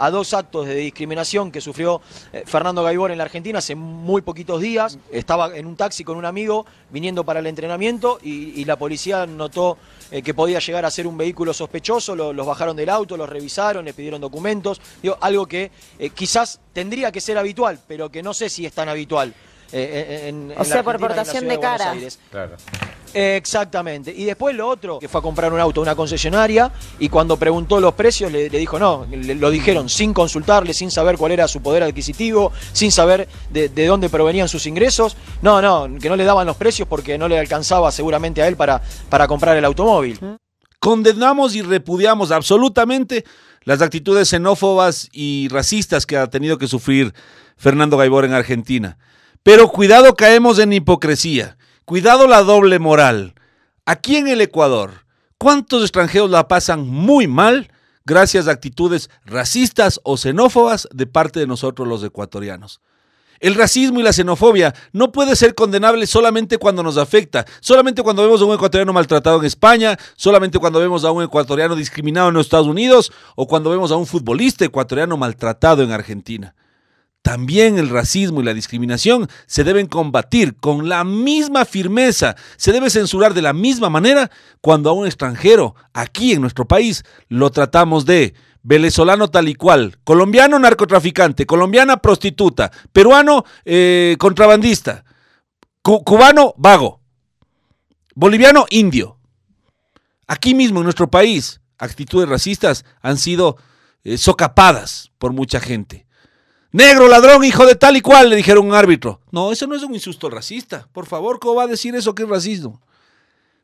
a dos actos de discriminación que sufrió eh, Fernando Gaibor en la Argentina hace muy poquitos días. Estaba en un taxi con un amigo viniendo para el entrenamiento y, la policía notó eh, que podía llegar a ser un vehículo sospechoso, los bajaron del auto, los revisaron, les pidieron documentos, algo que eh, quizás tendría que ser habitual, pero que no sé si es tan habitual. en en, Argentina o sea, por portación de, de cara. Claro. Exactamente. Y después lo otro, que fue a comprar un auto a una concesionaria y cuando preguntó los precios le, dijo no, lo dijeron sin consultarle, sin saber cuál era su poder adquisitivo, sin saber de, dónde provenían sus ingresos. No, no, que no le daban los precios porque no le alcanzaba seguramente a él para, para comprar el automóvil. Condenamos y repudiamos absolutamente las actitudes xenófobas y racistas que ha tenido que sufrir Fernando Gaibor en Argentina. Pero cuidado caemos en hipocresía. Cuidado la doble moral. Aquí en el Ecuador, ¿cuántos extranjeros la pasan muy mal gracias a actitudes racistas o xenófobas de parte de nosotros los ecuatorianos? El racismo y la xenofobia no puede ser condenable solamente cuando nos afecta, solamente cuando vemos a un ecuatoriano maltratado en España, solamente cuando vemos a un ecuatoriano discriminado en los Estados Unidos o cuando vemos a un futbolista ecuatoriano maltratado en Argentina. También el racismo y la discriminación se deben combatir con la misma firmeza, se debe censurar de la misma manera cuando a un extranjero aquí en nuestro país lo tratamos de venezolano tal y cual, colombiano narcotraficante, colombiana prostituta, peruano eh, contrabandista, cubano vago, boliviano indio. Aquí mismo en nuestro país, actitudes racistas han sido eh, socapadas por mucha gente. Negro, ladrón, hijo de tal y cual, le dijeron un árbitro. No, eso no es un insulto racista. Por favor, ¿cómo va a decir eso que es racismo?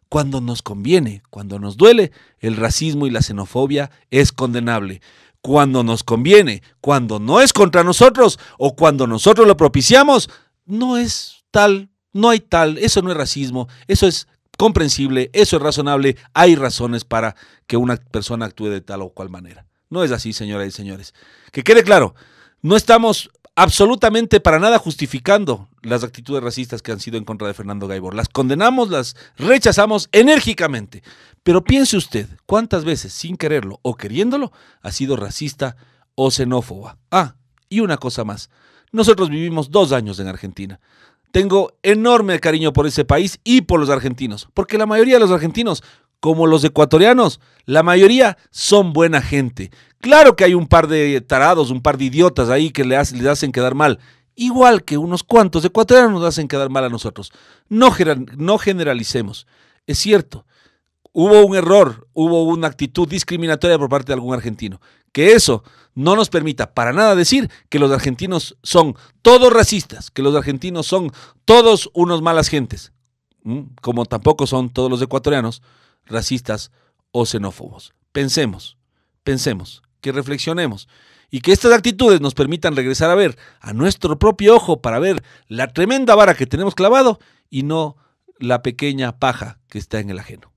Cuando nos conviene, cuando nos duele, el racismo y la xenofobia es condenable. Cuando nos conviene, cuando no es contra nosotros o cuando nosotros lo propiciamos, no es tal, no hay tal, eso no es racismo, eso es comprensible, eso es razonable, hay razones para que una persona actúe de tal o cual manera. No es así, señoras y señores. Que quede claro, no estamos absolutamente para nada justificando las actitudes racistas que han sido en contra de Fernando Gaibor. Las condenamos, las rechazamos enérgicamente. Pero piense usted, ¿cuántas veces, sin quererlo o queriéndolo, ha sido racista o xenófoba? Ah, y una cosa más. Nosotros vivimos dos años en Argentina. Tengo enorme cariño por ese país y por los argentinos, porque la mayoría de los argentinos como los ecuatorianos, la mayoría son buena gente. Claro que hay un par de tarados, un par de idiotas ahí que les hacen quedar mal. Igual que unos cuantos ecuatorianos nos hacen quedar mal a nosotros. No, no generalicemos. Es cierto, hubo un error, hubo una actitud discriminatoria por parte de algún argentino. Que eso no nos permita para nada decir que los argentinos son todos racistas, que los argentinos son todos unos malas gentes, mm, como tampoco son todos los ecuatorianos, racistas o xenófobos. Pensemos, pensemos, que reflexionemos y que estas actitudes nos permitan regresar a ver a nuestro propio ojo para ver la tremenda vara que tenemos clavado y no la pequeña paja que está en el ajeno.